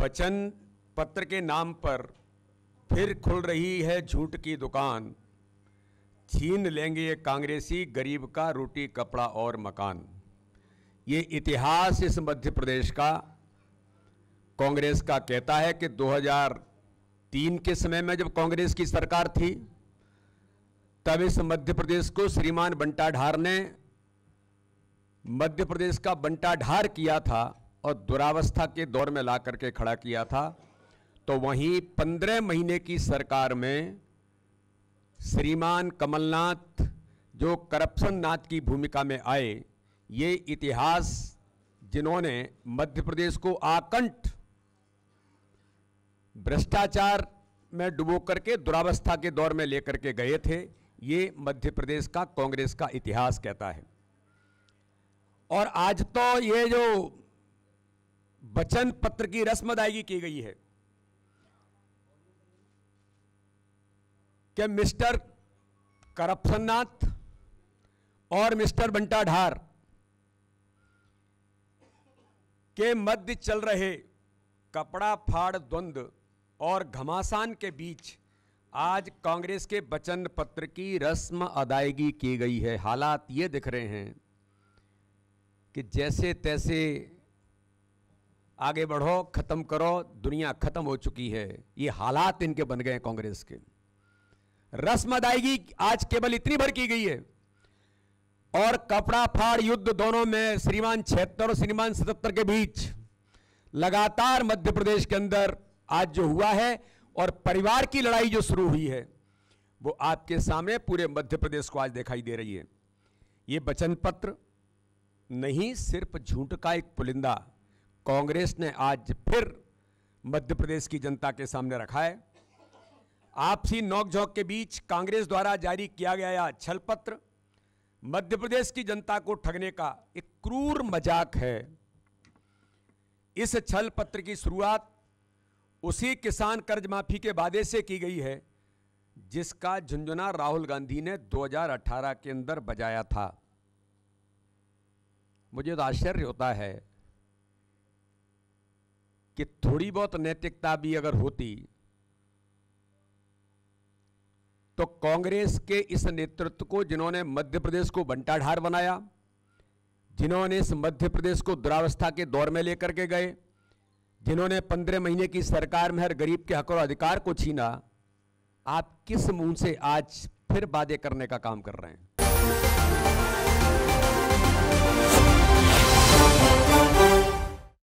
वचन पत्र के नाम पर फिर खुल रही है झूठ की दुकान छीन लेंगे ये कांग्रेसी गरीब का रोटी कपड़ा और मकान ये इतिहास इस मध्य प्रदेश का कांग्रेस का कहता है कि 2003 के समय में जब कांग्रेस की सरकार थी तब इस मध्य प्रदेश को श्रीमान बंटाढार ने मध्य प्रदेश का बंटाढार किया था और दुरावस्था के दौर में ला करके खड़ा किया था तो वहीं पंद्रह महीने की सरकार में श्रीमान कमलनाथ जो करप्शन नाथ की भूमिका में आए ये इतिहास जिन्होंने मध्य प्रदेश को आकंठ भ्रष्टाचार में डुबो करके दुरावस्था के दौर में लेकर के गए थे ये मध्य प्रदेश का कांग्रेस का इतिहास कहता है और आज तो ये जो वचन पत्र की रस्म अदायगी की गई है कि मिस्टर करप्शन और मिस्टर बंटाढार के मध्य चल रहे कपड़ा फाड़ द्वंद्व और घमासान के बीच आज कांग्रेस के वचन पत्र की रस्म अदायगी की गई है हालात ये दिख रहे हैं कि जैसे तैसे आगे बढ़ो खत्म करो दुनिया खत्म हो चुकी है ये हालात इनके बन गए कांग्रेस के रस्म अदायगी आज केवल इतनी भर की गई है और कपड़ा फाड़ युद्ध दोनों में श्रीमान छिहत्तर और श्रीमान सतहत्तर के बीच लगातार मध्य प्रदेश के अंदर आज जो हुआ है और परिवार की लड़ाई जो शुरू हुई है वो आपके सामने पूरे मध्य प्रदेश को आज दिखाई दे रही है ये वचन पत्र नहीं सिर्फ झूठ का एक पुलिंदा कांग्रेस ने आज फिर मध्य प्रदेश की जनता के सामने रखा है आपसी नोकझोंक के बीच कांग्रेस द्वारा जारी किया गया यह पत्र मध्य प्रदेश की जनता को ठगने का एक क्रूर मजाक है इस छल पत्र की शुरुआत उसी किसान कर्ज माफी के वादे से की गई है जिसका झुंझुना राहुल गांधी ने 2018 के अंदर बजाया था मुझे तो आश्चर्य होता है कि थोड़ी बहुत नैतिकता भी अगर होती तो कांग्रेस के इस नेतृत्व को जिन्होंने मध्य प्रदेश को बंटाढार बनाया जिन्होंने इस मध्य प्रदेश को दुरावस्था के दौर में लेकर के गए जिन्होंने पंद्रह महीने की सरकार में हर गरीब के हक और अधिकार को छीना आप किस मुंह से आज फिर वादे करने का काम कर रहे हैं